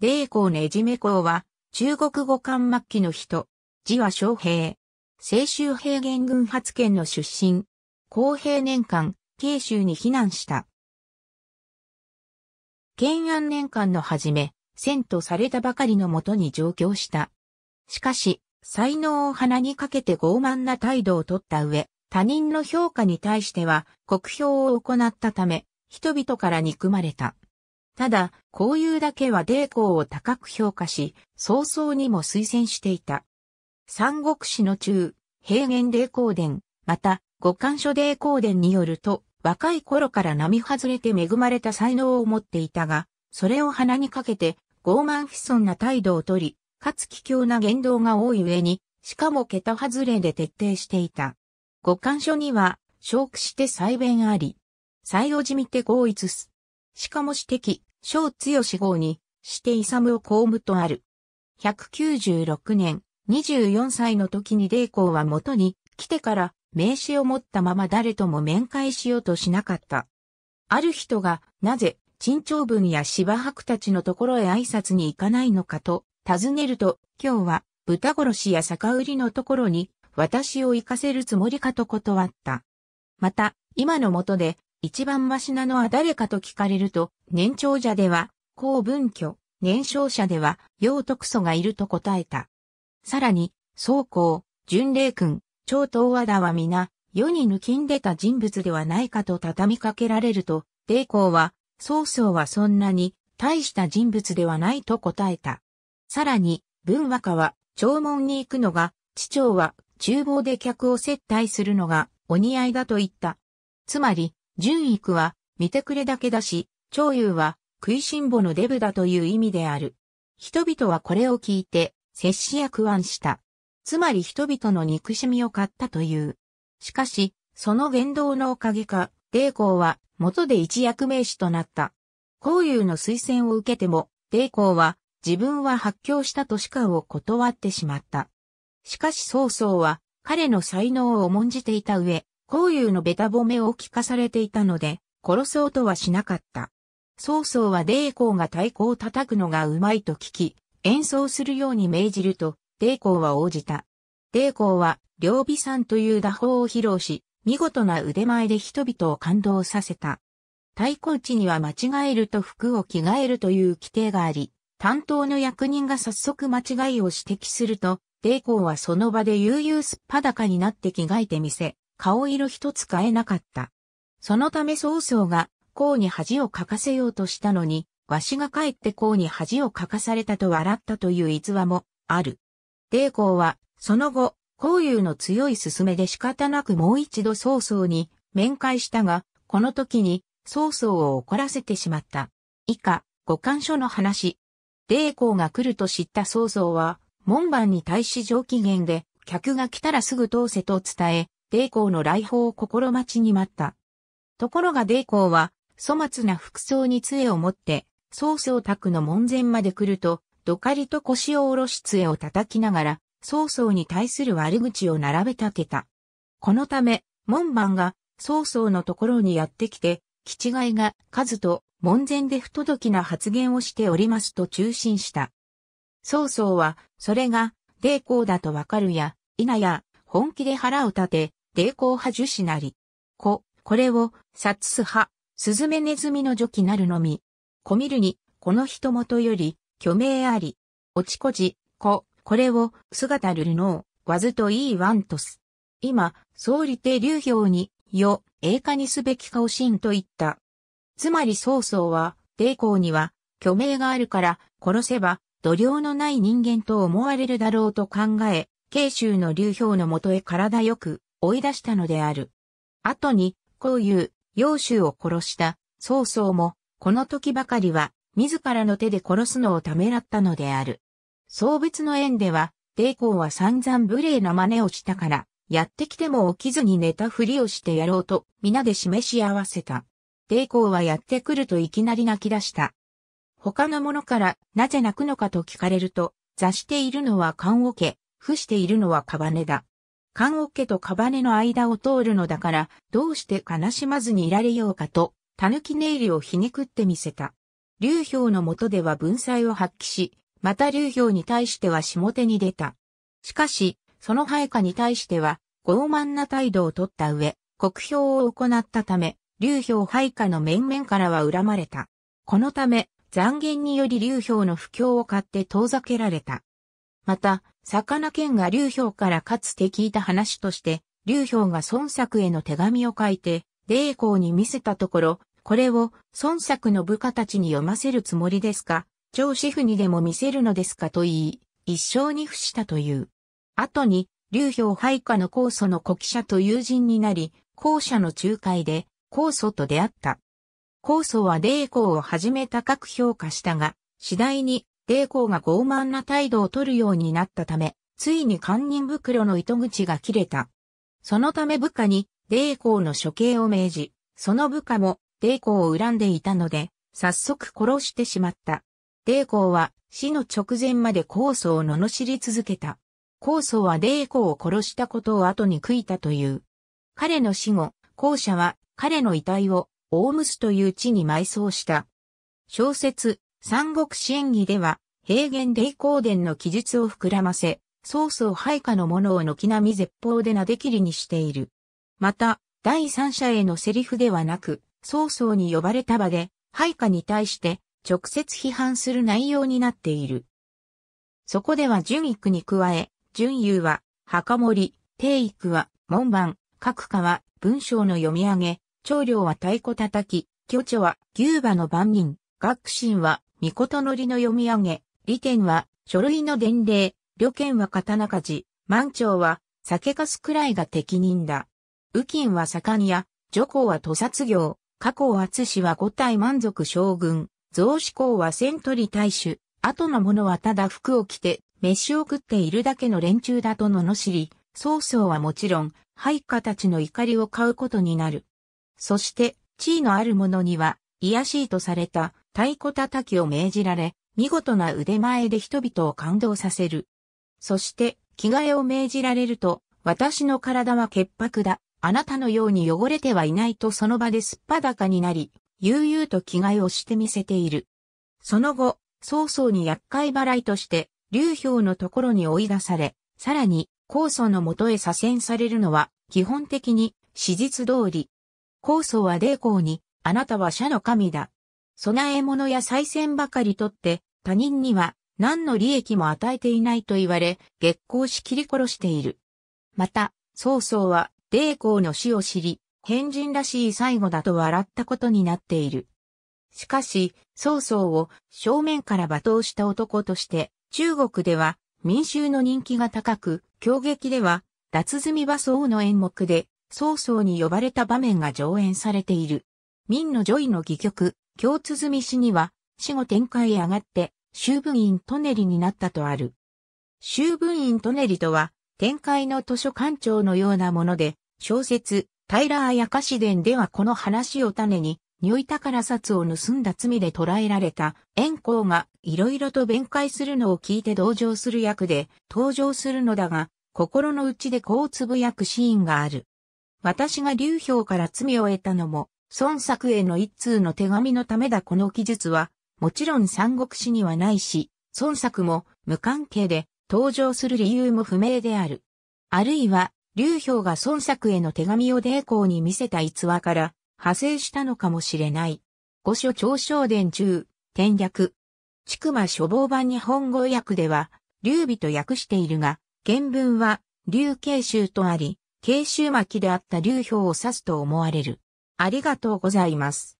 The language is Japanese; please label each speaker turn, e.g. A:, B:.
A: 霊光ねじめ校は、中国語漢末期の人。字は昌平。清州平原軍発見の出身。公平年間、慶州に避難した。建安年間の初め、遷都されたばかりのもとに上京した。しかし、才能を鼻にかけて傲慢な態度をとった上、他人の評価に対しては国評を行ったため、人々から憎まれた。ただ、交友だけは霊光を高く評価し、早々にも推薦していた。三国志の中、平原霊光伝、また、五感書霊光伝によると、若い頃から並外れて恵まれた才能を持っていたが、それを鼻にかけて、傲慢不尊な態度をとり、かつ奇妙な言動が多い上に、しかも桁外れで徹底していた。五感書には、昇苦して裁弁あり、採用じみて合一す。しかも指摘、小強号にして勇を公務とある。196年、24歳の時に霊光は元に来てから名刺を持ったまま誰とも面会しようとしなかった。ある人がなぜ陳長文や芝伯たちのところへ挨拶に行かないのかと尋ねると、今日は豚殺しや酒売りのところに私を行かせるつもりかと断った。また、今のもとで一番マシなのは誰かと聞かれると、年長者では、公文居、年少者では、楊徳祖がいると答えた。さらに、宗公、淳霊君、長東和田は皆、世に抜きんでた人物ではないかと畳みかけられると、帝公は、曹操はそんなに、大した人物ではないと答えた。さらに、文和歌は、弔問に行くのが、市長は、厨房で客を接待するのが、お似合いだと言った。つまり、純育は、見てくれだけだし、長友は、食いしん坊のデブだという意味である。人々はこれを聞いて、接しや苦案した。つまり人々の憎しみを買ったという。しかし、その言動のおかげか、デ光は元で一役名詞となった。公友の推薦を受けても、デ光は自分は発狂したとしかを断ってしまった。しかし曹操は彼の才能を重んじていた上、孔友のべた褒めを聞かされていたので、殺そうとはしなかった。曹操は霊光が太鼓を叩くのがうまいと聞き、演奏するように命じると、霊光は応じた。霊光は、両さ山という打法を披露し、見事な腕前で人々を感動させた。太鼓打ちには間違えると服を着替えるという規定があり、担当の役人が早速間違いを指摘すると、霊光はその場で悠々すっぱだかになって着替えてみせ、顔色一つ変えなかった。そのため曹操が孔に恥をかかせようとしたのに、わしが帰って孔に恥をかかされたと笑ったという逸話もある。霊公は、その後、孔友の強い勧めで仕方なくもう一度曹操に面会したが、この時に曹操を怒らせてしまった。以下、五感書の話。霊公が来ると知った曹操は、門番に対し上機嫌で、客が来たらすぐ通せと伝え、デ公の来訪を心待ちに待った。ところがデ公は、粗末な服装に杖を持って、曹操宅の門前まで来ると、どかりと腰を下ろし杖を叩きながら、曹操に対する悪口を並べ立てた。このため、門番が曹操のところにやってきて、気違いが数と門前で不届きな発言をしておりますと中心した。曹操は、それが、抵抗だとわかるや、否や、本気で腹を立て、抵抗派樹脂なり。子、これを、殺す派、スズメネズミの除去なるのみ。こみるに、この人元より、虚名あり。おちこじ、子、これを、姿るるのを、わずといいワントス。今、総理て流氷に、よ、栄華にすべきかをしんと言った。つまり曹操は、抵抗には、虚名があるから、殺せば、度量のない人間と思われるだろうと考え、慶州の流氷のもとへ体よく、追い出したのである。後に、こういう、幼州を殺した、曹操も、この時ばかりは、自らの手で殺すのをためらったのである。送別の縁では、抵抗は散々無礼な真似をしたから、やってきても起きずに寝たふりをしてやろうと、皆で示し合わせた。抵抗はやってくるといきなり泣き出した。他の者から、なぜ泣くのかと聞かれると、座しているのは棺桶、伏しているのは屍だ。棺オケとカバネの間を通るのだから、どうして悲しまずにいられようかと、狸ネイりをひねくってみせた。流氷の下では文才を発揮し、また流氷に対しては下手に出た。しかし、その配下に対しては、傲慢な態度を取った上、国評を行ったため、流氷配下の面々からは恨まれた。このため、残言により流氷の不況を買って遠ざけられた。また、魚剣が劉氷からかつて聞いた話として、劉氷が孫作への手紙を書いて、霊光に見せたところ、これを孫作の部下たちに読ませるつもりですか、上子府にでも見せるのですかと言い、一生に付したという。後に、劉氷配下の酵祖の古記者と友人になり、校者の仲介で酵祖と出会った。酵祖は霊光をはじめ高く評価したが、次第に霊光が傲慢な態度を取るようになったため、ついに堪忍袋の糸口が切れた。そのため部下に、霊光の処刑を命じ、その部下も、霊光を恨んでいたので、早速殺してしまった。霊光は、死の直前まで酵素を罵り続けた。酵素は霊光を殺したことを後に悔いたという。彼の死後、後者は、彼の遺体を、オームスという地に埋葬した。小説、三国志演義では、平原霊光伝の記述を膨らませ、曹操配下のものを軒並み絶法で撫で切りにしている。また、第三者へのセリフではなく、曹操に呼ばれた場で、配下に対して直接批判する内容になっている。そこでは純育に加え、純優は、墓守、定育は、門番、各家は、文章の読み上げ、長領は太鼓叩き、巨著は、牛馬の番人、学信は、御事のりの読み上げ、利点は、書類の伝令、旅券は刀鍛冶、満潮は、酒かすくらいが適任だ。右近は盛んや、女皇は屠殺業、加工厚氏は五体満足将軍、増志公は千鳥大衆、後の者はただ服を着て、飯を食っているだけの連中だと罵り、曹操はもちろん、配下たちの怒りを買うことになる。そして、地位のある者には、癒やしいとされた、太鼓叩きを命じられ、見事な腕前で人々を感動させる。そして、着替えを命じられると、私の体は潔白だ。あなたのように汚れてはいないとその場ですっぱだかになり、悠々と着替えをしてみせている。その後、曹操に厄介払いとして、劉氷のところに追い出され、さらに、高祖のもとへ左遷されるのは、基本的に、史実通り。高祖は霊光に、あなたは社の神だ。備え物や再選ばかりとって、他人には何の利益も与えていないと言われ、月光し切り殺している。また、曹操は、霊光の死を知り、変人らしい最後だと笑ったことになっている。しかし、曹操を正面から罵倒した男として、中国では民衆の人気が高く、狂劇では、脱済馬僧の演目で、曹操に呼ばれた場面が上演されている。民の女医の戯曲、京鼓氏には、死後展開へ上がって、修文院舎人になったとある。修文院舎人とは、展開の図書館長のようなもので、小説、平カシデンではこの話を種に、如意宝札を盗んだ罪で捕らえられた、円光が色々と弁解するのを聞いて同情する役で登場するのだが、心の内でこうつぶやくシーンがある。私が流氷から罪を得たのも、孫作への一通の手紙のためだこの記述は、もちろん三国志にはないし、孫作も無関係で登場する理由も不明である。あるいは、劉氷が孫作への手紙を抵光に見せた逸話から派生したのかもしれない。五所長商伝中、転略。筑馬書房版日本語訳では、劉備と訳しているが、原文は、劉慶州とあり、慶州巻であった劉氷を指すと思われる。ありがとうございます。